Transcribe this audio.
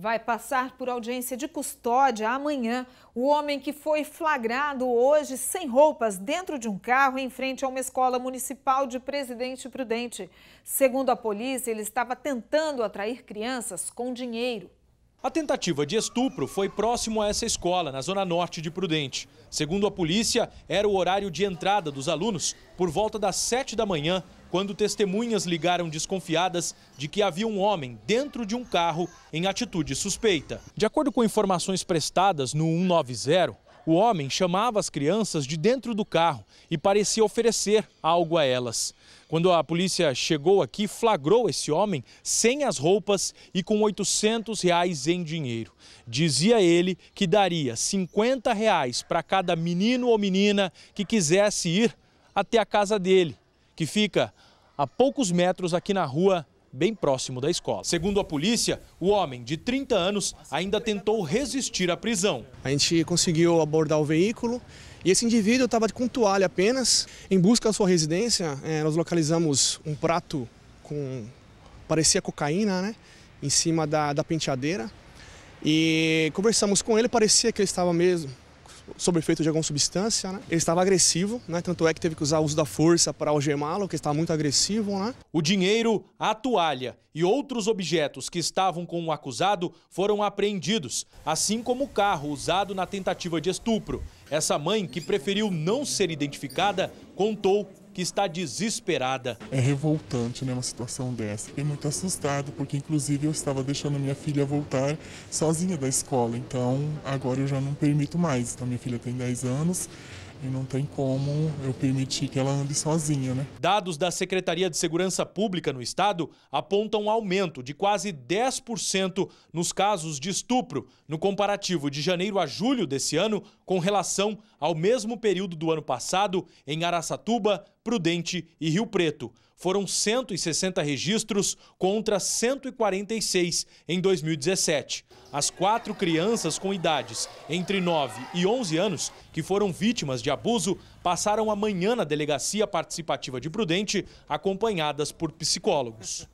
vai passar por audiência de custódia amanhã o homem que foi flagrado hoje sem roupas dentro de um carro em frente a uma escola municipal de Presidente Prudente. Segundo a polícia, ele estava tentando atrair crianças com dinheiro. A tentativa de estupro foi próximo a essa escola, na zona norte de Prudente. Segundo a polícia, era o horário de entrada dos alunos por volta das 7 da manhã quando testemunhas ligaram desconfiadas de que havia um homem dentro de um carro em atitude suspeita. De acordo com informações prestadas no 190, o homem chamava as crianças de dentro do carro e parecia oferecer algo a elas. Quando a polícia chegou aqui, flagrou esse homem sem as roupas e com 800 reais em dinheiro. Dizia ele que daria 50 reais para cada menino ou menina que quisesse ir até a casa dele que fica a poucos metros aqui na rua, bem próximo da escola. Segundo a polícia, o homem de 30 anos ainda tentou resistir à prisão. A gente conseguiu abordar o veículo e esse indivíduo estava com toalha apenas. Em busca da sua residência, eh, nós localizamos um prato com. parecia cocaína, né? Em cima da, da penteadeira. E conversamos com ele, parecia que ele estava mesmo sob efeito de alguma substância, né? Ele estava agressivo, né? Tanto é que teve que usar o uso da força para algemá-lo, que estava muito agressivo, né? O dinheiro, a toalha e outros objetos que estavam com o acusado foram apreendidos, assim como o carro usado na tentativa de estupro. Essa mãe, que preferiu não ser identificada, contou que está desesperada. É revoltante né, uma situação dessa. Fiquei muito assustado, porque inclusive eu estava deixando minha filha voltar sozinha da escola. Então agora eu já não permito mais. Então minha filha tem 10 anos e não tem como eu permitir que ela ande sozinha, né? Dados da Secretaria de Segurança Pública no estado apontam um aumento de quase 10% nos casos de estupro no comparativo de janeiro a julho desse ano com relação ao mesmo período do ano passado em Araçatuba, Prudente e Rio Preto. Foram 160 registros contra 146 em 2017. As quatro crianças com idades entre 9 e 11 anos que foram vítimas de abuso passaram amanhã na Delegacia Participativa de Prudente, acompanhadas por psicólogos.